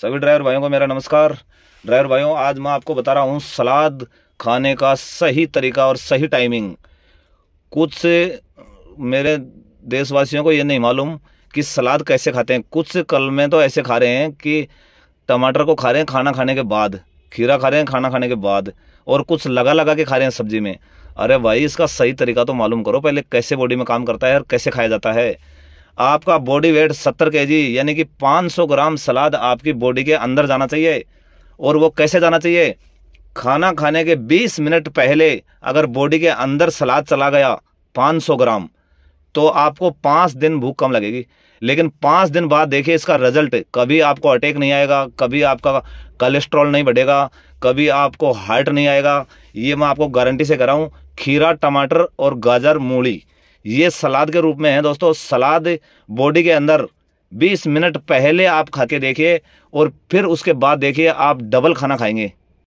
सभी ड्राइवर भाइयों को मेरा नमस्कार ड्राइवर भाइयों आज मैं आपको बता रहा हूँ सलाद खाने का सही तरीका और सही टाइमिंग कुछ से मेरे देशवासियों को ये नहीं मालूम कि सलाद कैसे खाते हैं कुछ से कल में तो ऐसे खा रहे हैं कि टमाटर को खा रहे हैं खाना खाने के बाद खीरा खा रहे हैं खाना खाने के बाद और कुछ लगा लगा के खा रहे हैं सब्जी में अरे भाई इसका सही तरीका तो मालूम करो पहले कैसे बॉडी में काम करता है और कैसे खाया जाता है आपका बॉडी वेट सत्तर के यानी कि सौ ग्राम सलाद आपकी बॉडी के अंदर जाना चाहिए और वो कैसे जाना चाहिए खाना खाने के 20 मिनट पहले अगर बॉडी के अंदर सलाद चला गया 500 ग्राम तो आपको पाँच दिन भूख कम लगेगी लेकिन पाँच दिन बाद देखिए इसका रिजल्ट कभी आपको अटैक नहीं आएगा कभी आपका कोलेस्ट्रॉल नहीं बढ़ेगा कभी आपको हार्ट नहीं आएगा ये मैं आपको गारंटी से कराऊँ खीरा टमाटर और गाजर मूली ये सलाद के रूप में है दोस्तों सलाद बॉडी के अंदर 20 मिनट पहले आप खा के देखिए और फिर उसके बाद देखिए आप डबल खाना खाएंगे